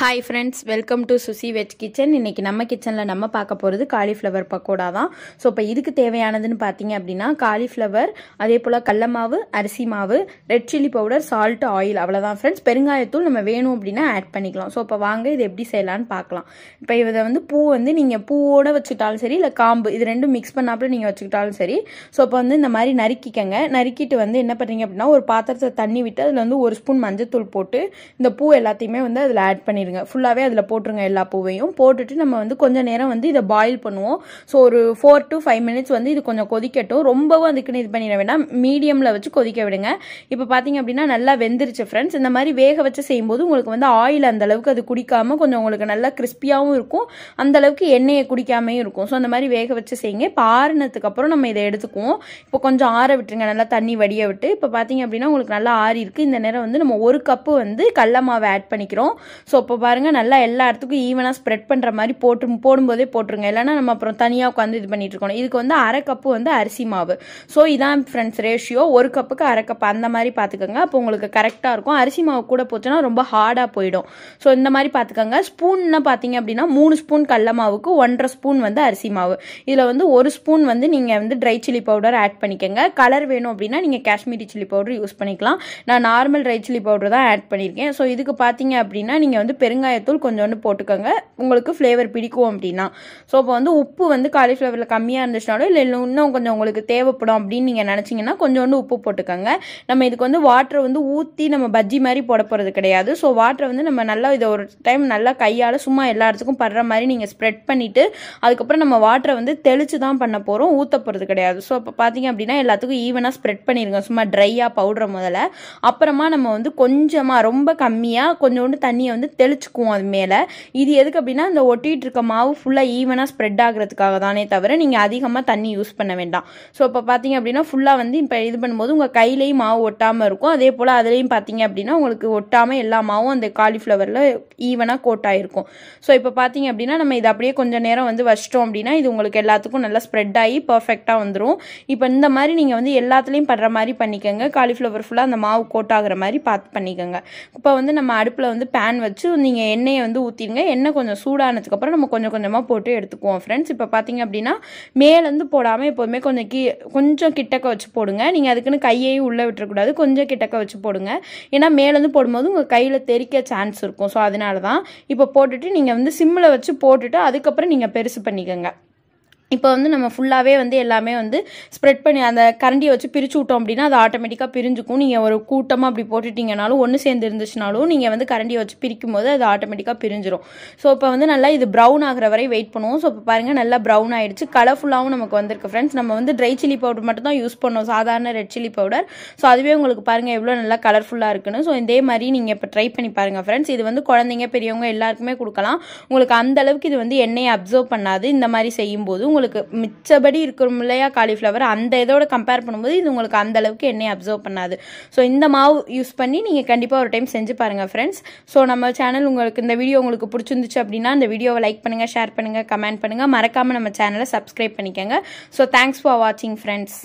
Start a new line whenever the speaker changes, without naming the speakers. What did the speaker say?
hi friends welcome to Suchi veg kitchen இன்றைக்கி நம்ம கிச்சனில் நம்ம பார்க்க போகிறது காலிஃப்ளவர் பக்கோடா தான் ஸோ இப்போ இதுக்கு தேவையானதுன்னு பார்த்தீங்க அப்படின்னா காலிஃப்ளவர் அதே போல் கடல மாவு அரிசி மாவு red chilli powder salt oil அவ்வளோதான் ஃப்ரெண்ட்ஸ் பெருங்காயத்தூள் நம்ம வேணும் அப்படின்னா ஆட் பண்ணிக்கலாம் ஸோ இப்போ வாங்க இது எப்படி செய்யலான்னு பார்க்கலாம் இப்போ இதை வந்து பூ வந்து நீங்கள் பூவோடு வச்சுக்கிட்டாலும் சரி இல்லை காம்பு இது ரெண்டும் மிக்ஸ் பண்ணாப்புல நீங்கள் வச்சுக்கிட்டாலும் சரி ஸோ இப்போ வந்து இந்த மாதிரி நறுக்கிக்கங்க நறுக்கிட்டு வந்து என்ன பண்ணுறீங்க அப்படின்னா ஒரு பாத்திரத்தை தண்ணி விட்டு அதில் வந்து ஒரு ஸ்பூன் மஞ்சத்தூள் போட்டு இந்த பூ எல்லாத்தையுமே வந்து அதில் ஆட் பண்ணி பண்ணிடுங்க ஃபுல்லாகவே அதில் போட்டுருங்க எல்லா பூவையும் போட்டுட்டு நம்ம வந்து கொஞ்சம் நேரம் வந்து இதை பாயில் பண்ணுவோம் ஸோ ஒரு ஃபோர் டு ஃபைவ் மினிட்ஸ் வந்து இது கொஞ்சம் கொதிக்கட்டும் ரொம்பவும் அதுக்குன்னு இது பண்ணிட வேண்டாம் மீடியமில் வச்சு கொதிக்க விடுங்க இப்போ பார்த்தீங்க அப்படின்னா நல்லா வெந்துருச்சு ஃப்ரெண்ட்ஸ் இந்த மாதிரி வேக வச்சு செய்யும்போது உங்களுக்கு வந்து ஆயில் அந்த அளவுக்கு அது குடிக்காமல் கொஞ்சம் உங்களுக்கு நல்லா கிறிஸ்பியாகவும் இருக்கும் அந்த அளவுக்கு எண்ணெயை குடிக்காமையும் இருக்கும் ஸோ அந்த மாதிரி வேக வச்சு செய்யுங்க இப்போ ஆறுனதுக்கு அப்புறம் நம்ம இதை எடுத்துக்குவோம் இப்போ கொஞ்சம் ஆற விட்டுருங்க நல்லா தண்ணி வடிய விட்டு இப்போ பார்த்தீங்க அப்படின்னா உங்களுக்கு நல்லா ஆறி இருக்குது இந்த நேரம் வந்து நம்ம ஒரு கப்பு வந்து கடல மாவை ஆட் பண்ணிக்கிறோம் ஸோ இப்போ பாருங்கள் நல்லா எல்லா இடத்துக்கும் ஈவனாக ஸ்ப்ரெட் பண்ணுற மாதிரி போட்டு போடும்போதே போட்டுருங்க இல்லைனா நம்ம அப்புறம் தனியாக உட்காந்து இது பண்ணிட்டு இருக்கணும் இதுக்கு வந்து அரை கப்பு வந்து அரிசி மாவு ஸோ இதான் ஃப்ரெண்ட்ஸ் ரேஷியோ ஒரு கப்புக்கு அரை கப் அந்த மாதிரி பார்த்துக்கோங்க அப்போ உங்களுக்கு கரெக்டாக இருக்கும் அரிசி மாவு கூட போச்சுன்னா ரொம்ப ஹார்டாக போயிடும் ஸோ இந்த மாதிரி பார்த்துக்கோங்க ஸ்பூன்னு பார்த்தீங்க அப்படின்னா மூணு ஸ்பூன் கடல மாவுக்கு ஒன்றரை ஸ்பூன் வந்து அரிசி மாவு இதில் வந்து ஒரு ஸ்பூன் வந்து நீங்கள் வந்து ட்ரை சில்லி பவுடர் ஆட் பண்ணிக்கோங்க கலர் வேணும் அப்படின்னா நீங்கள் காஷ்மீரி சில்லி பவுடர் யூஸ் பண்ணிக்கலாம் நான் நார்மல் ட்ரை சில்லி பவுடர் தான் ஆட் பண்ணியிருக்கேன் ஸோ இதுக்கு பார்த்தீங்க அப்படின்னா நீங்கள் வந்து பெருங்காயத்தூள் கொஞ்சோண்டு போட்டுக்கோங்க உங்களுக்கு ஃப்ளேவர் பிடிக்கும் அப்படின்னா ஸோ இப்போ வந்து உப்பு வந்து காலிஃப்ளவரில் கம்மியாக இருந்துச்சுனாலும் இல்லை இன்னும் கொஞ்சம் உங்களுக்கு தேவைப்படும் அப்படின்னு நீங்கள் நினச்சிங்கன்னா கொஞ்சோண்டு உப்பு போட்டுக்கோங்க நம்ம இதுக்கு வந்து வாட்டரை வந்து ஊற்றி நம்ம பஜ்ஜி மாதிரி போட போகிறது கிடையாது ஸோ வாட்டரை வந்து நம்ம நல்லா இதை ஒரு டைம் நல்லா கையால் சும்மா எல்லா இடத்துக்கும் படுற மாதிரி நீங்கள் ஸ்ப்ரெட் பண்ணிவிட்டு அதுக்கப்புறம் நம்ம வாட்டரை வந்து தெளித்து தான் பண்ண போகிறோம் ஊற்ற போகிறது கிடையாது ஸோ இப்போ பார்த்தீங்க அப்படின்னா எல்லாத்துக்கும் ஈவனாக ஸ்ப்ரெட் பண்ணியிருக்கோம் சும்மா ட்ரையாக பவுடரை முதல்ல அப்புறமா நம்ம வந்து கொஞ்சமாக ரொம்ப கம்மியாக கொஞ்சோண்டு தண்ணியை வந்து தெளி வச்சுக்குவோம் அது மேலே இது எதுக்கு அப்படின்னா இந்த ஒட்டிகிட்டு இருக்க மாவு ஃபுல்லாக ஈவனாக ஸ்ப்ரெட் ஆகிறதுக்காக தானே தவிர நீங்கள் அதிகமாக தண்ணி யூஸ் பண்ண வேண்டாம் ஸோ இப்போ பார்த்தீங்க அப்படின்னா ஃபுல்லாக வந்து இப்போ இது பண்ணும்போது உங்கள் கையிலையும் மாவு ஒட்டாமல் இருக்கும் அதே போல் அதுலேயும் பார்த்தீங்க அப்படின்னா உங்களுக்கு ஒட்டாமல் எல்லா மாவும் அந்த காலிஃப்ளவரில் ஈவனாக கோட் ஆகிருக்கும் ஸோ இப்போ பார்த்தீங்க அப்படின்னா நம்ம இதை அப்படியே கொஞ்சம் நேரம் வந்து வச்சிட்டோம் அப்படின்னா இது உங்களுக்கு எல்லாத்துக்கும் நல்லா ஸ்ப்ரெட் ஆகி பர்ஃபெக்டாக வந்துடும் இப்போ இந்த மாதிரி நீங்கள் வந்து எல்லாத்துலேயும் படுற மாதிரி பண்ணிக்கோங்க காலிஃப்ளவர் ஃபுல்லாக அந்த மாவு கோட் ஆகிற மாதிரி பார்த்து பண்ணிக்கோங்க இப்போ வந்து நம்ம அடுப்பில் வந்து பேன் வச்சு நீங்கள் எண்ணெயை வந்து ஊற்றிடுங்க எண்ணெய் கொஞ்சம் சூடானதுக்கப்புறம் நம்ம கொஞ்சம் கொஞ்சமாக போட்டு எடுத்துக்குவோம் ஃப்ரெண்ட்ஸ் இப்போ பார்த்தீங்க அப்படின்னா மேலேருந்து போடாமல் எப்போதுமே கொஞ்சம் கீ கொஞ்சம் கிட்டக்க வச்சு போடுங்க நீங்கள் அதுக்குன்னு கையையும் உள்ளே விட்டுறக்கூடாது கொஞ்சம் கிட்டக்க வச்சு போடுங்க ஏன்னா மேலேருந்து போடும்போது உங்கள் கையில் தெரிக்க சான்ஸ் இருக்கும் ஸோ அதனால தான் இப்போ போட்டுட்டு நீங்கள் வந்து சிம்மில் வச்சு போட்டுட்டு அதுக்கப்புறம் நீங்கள் பெருசு பண்ணிக்கோங்க இப்போ வந்து நம்ம ஃபுல்லாகவே வந்து எல்லாமே வந்து ஸ்ப்ரெட் பண்ணி அந்த கரண்டியை வச்சு பிரித்து விட்டோம் அப்படின்னா அது ஆட்டோமேட்டிக்காக பிரிஞ்சுக்கும் நீங்கள் ஒரு கூட்டமாக அப்படி போட்டுட்டிங்கனாலும் ஒன்று சேர்ந்து இருந்துச்சுனாலும் நீங்கள் வந்து கரண்டியை வச்சு பிரிக்கும் போது அது ஆட்டோமேட்டிக்காக பிரிஞ்சிடும் ஸோ இப்போ வந்து நல்லா இது ப்ரௌன் ஆகிற வரை வெயிட் பண்ணுவோம் ஸோ இப்போ பாருங்கள் நல்லா ப்ரௌன் ஆகிடுச்சு கலர்ஃபுல்லாகவும் நமக்கு வந்திருக்கு ஃப்ரெண்ட்ஸ் நம்ம வந்து ட்ரை சில்லி பவுடர் மட்டும் தான் யூஸ் பண்ணோம் சாதாரண ரெட் சில்லி பவுடர் ஸோ அதுவே உங்களுக்கு பாருங்கள் எவ்வளோ நல்லா கலர்ஃபுல்லாக இருக்குன்னு ஸோ இதே மாதிரி நீங்கள் இப்போ ட்ரை பண்ணி பாருங்கள் ஃப்ரெண்ட்ஸ் இது வந்து குழந்தைங்க பெரியவங்க எல்லாருக்குமே கொடுக்கலாம் உங்களுக்கு அந்த அளவுக்கு இது வந்து எண்ணெயை அப்சர்வ் பண்ணாது இந்த மாதிரி செய்யும்போது உங்களுக்கு மிச்சபடி இருக்கிற இல்லையா காலிஃப்ளவர் அந்த இதோட கம்பேர் பண்ணும்போது இது உங்களுக்கு அந்த அளவுக்கு எண்ணெய் அப்சர்வ் பண்ணாது ஸோ இந்த மாவு யூஸ் பண்ணி நீங்கள் கண்டிப்பாக ஒரு டைம் செஞ்சு பாருங்கள் ஃப்ரெண்ட்ஸ் ஸோ நம்ம சேனல் உங்களுக்கு இந்த வீடியோ உங்களுக்கு பிடிச்சிருந்துச்சு அப்படின்னா அந்த வீடியோவை லைக் பண்ணுங்கள் ஷேர் பண்ணுங்கள் கமெண்ட் பண்ணுங்கள் மறக்காமல் நம்ம சேனலை சப்ஸ்கிரைப் பண்ணிக்கோங்க ஸோ தேங்க்ஸ் ஃபார் வாட்சிங் ஃப்ரெண்ட்ஸ்